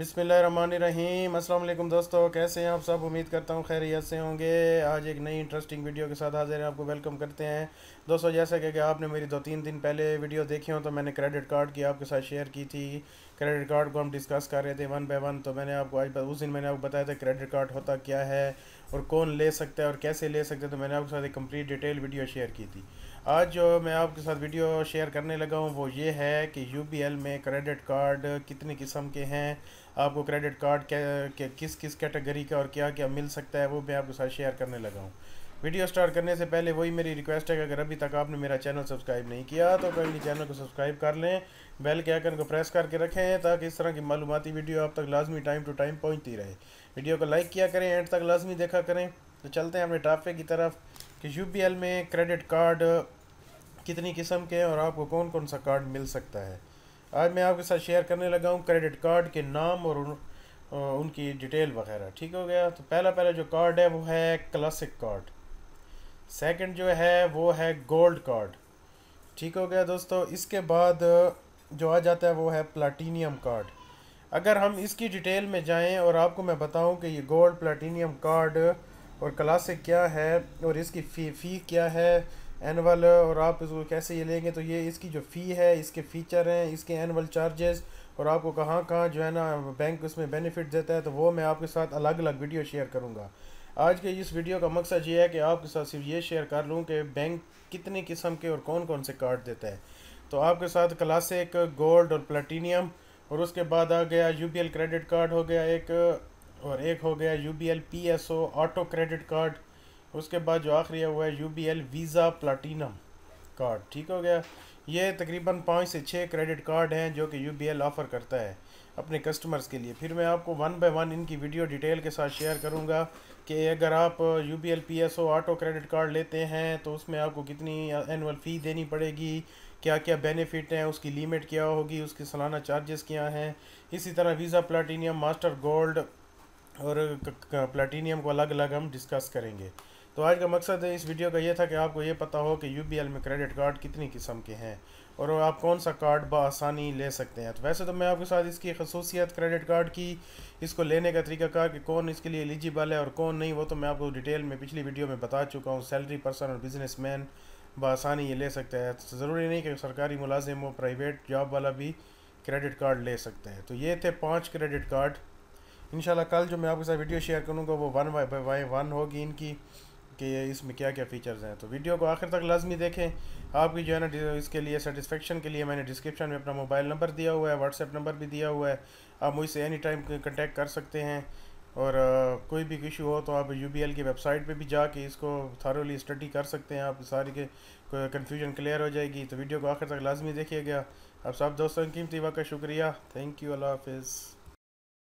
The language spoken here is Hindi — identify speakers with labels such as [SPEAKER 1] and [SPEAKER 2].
[SPEAKER 1] बिसमीम अल्लाम दोस्तों कैसे हैं आप सब उम्मीद करता हूँ खैरियत से होंगे आज एक नई इंटरेस्टिंग वीडियो के साथ हाजिर हैं आपको वेलकम करते हैं दोस्तों जैसा कि आपने मेरी दो तीन दिन पहले वीडियो देखी हो तो मैंने क्रेडिट कार्ड की आपके साथ शेयर की थी क्रेडिट कार्ड को हम डिस्कस कर रहे थे वन बाई वन तो मैंने आपको आज उस दिन मैंने आपको बताया था क्रेडिट कार्ड होता क्या है और कौन ले सकता है और कैसे ले सकते हैं तो मैंने आपके साथ एक कम्प्लीट डिटेल वीडियो शेयर की थी आज जो मैं आपके साथ वीडियो शेयर करने लगा हूँ वो ये है कि यू में क्रेडिट कार्ड कितने किस्म के हैं आपको क्रेडिट कार्ड क्या किस किस कैटेगरी का और क्या क्या मिल सकता है वो मैं आपके साथ शेयर करने लगा हूँ वीडियो स्टार्ट करने से पहले वही मेरी रिक्वेस्ट है कि अगर अभी तक आपने मेरा चैनल सब्सक्राइब नहीं किया तो पहले चैनल को सब्सक्राइब कर लें बेल के आइकन को प्रेस करके रखें ताकि इस तरह की मालूमती वीडियो आप तक लाजमी टाइम टू टाइम पहुँचती रहे वीडियो को लाइक किया करें एंड तक लाजमी देखा करें तो चलते हैं अपने टॉपिक की तरफ कि यू में क्रेडिट कार्ड कितनी किस्म के हैं और आपको कौन कौन सा कार्ड मिल सकता है आज मैं आपके साथ शेयर करने लगा हूँ क्रेडिट कार्ड के नाम और उन, उनकी डिटेल वगैरह ठीक हो गया तो पहला पहला जो कार्ड है वो है क्लासिक कार्ड सेकंड जो है वो है गोल्ड कार्ड ठीक हो गया दोस्तों इसके बाद जो आ जाता है वो है प्लाटीनियम कार्ड अगर हम इसकी डिटेल में जाएं और आपको मैं बताऊं कि ये गोल्ड प्लाटीनियम कार्ड और क्लासिक क्या है और इसकी फ़ी फ़ी क्या है एनअल और आप इसको कैसे ये लेंगे तो ये इसकी जो फ़ी है इसके फीचर हैं इसके एनअल चार्जेस और आपको कहाँ कहाँ जो है ना बैंक उसमें बेनिफिट देता है तो वो मैं आपके साथ अलग अलग वीडियो शेयर करूँगा आज के इस वीडियो का मकसद ये है कि आपके साथ सिर्फ ये शेयर कर लूँ कि बैंक कितने किस्म के और कौन कौन से कार्ड देता है तो आपके साथ क्लासिक गोल्ड और प्लाटीनियम और उसके बाद आ गया यू क्रेडिट कार्ड हो गया एक और एक हो गया U B auto credit card उसके बाद जो आखिरी हुआ है U B L visa platinum card ठीक हो गया ये तकरीबन पाँच से छः क्रेडिट कार्ड हैं जो कि यू बी एल ऑफ़र करता है अपने कस्टमर्स के लिए फिर मैं आपको वन बाय वन इनकी वीडियो डिटेल के साथ शेयर करूंगा कि अगर आप U B L P S O auto credit card लेते हैं तो उसमें आपको कितनी एनुअल फ़ी देनी पड़ेगी क्या क्या बेनिफिट हैं उसकी लिमिट क्या होगी उसके सालाना चार्जेस क्या हैं इसी तरह वीज़ा प्लाटीनियम मास्टर गोल्ड और प्लाटीनियम को अलग अलग हम डिस्कस करेंगे तो आज का मकसद इस वीडियो का ये था कि आपको ये पता हो कि यू में क्रेडिट कार्ड कितनी किस्म के हैं और आप कौन सा कार्ड बसानी ले सकते हैं तो वैसे तो मैं आपके साथ इसकी खसूसियत क्रेडिट कार्ड की इसको लेने का तरीका कहा कि कौन इसके लिए एलिजिबल है और कौन नहीं वो तो मैं आपको डिटेल में पिछली वीडियो में बता चुका हूँ सैलरी पर्सन और बिजनेस मैन बसानी ये ले सकते हैं तो ज़रूरी नहीं कि सरकारी मुलाजिम हो प्राइवेट जॉब वाला भी क्रेडिट कार्ड ले सकते हैं तो ये थे पाँच क्रेडिट कार्ड इन कल जो मैं आपके साथ वीडियो शेयर करूँगा वो वन बाई बाई वन होगी इनकी कि इसमें क्या क्या फ़ीचर्स हैं तो वीडियो को आखिर तक लाजमी देखें आपकी जो है ना इसके लिए सेटिस्फेक्शन के लिए मैंने डिस्क्रिप्शन में अपना मोबाइल नंबर दिया हुआ है व्हाट्सएप नंबर भी दिया हुआ है आप मुझसे एनी टाइम कंटेक्ट कर सकते हैं और आ, कोई भी इशू हो तो आप यू की वेबसाइट पर भी जाके इसको थारोली स्टडी कर सकते हैं आप सारी के कन्फ्यूजन क्लियर हो जाएगी तो वीडियो को आखिर तक लाजमी देखिएगा आप सब दोस्तों कीमती वक्त शुक्रिया थैंक यू अल्लाह हाफिज़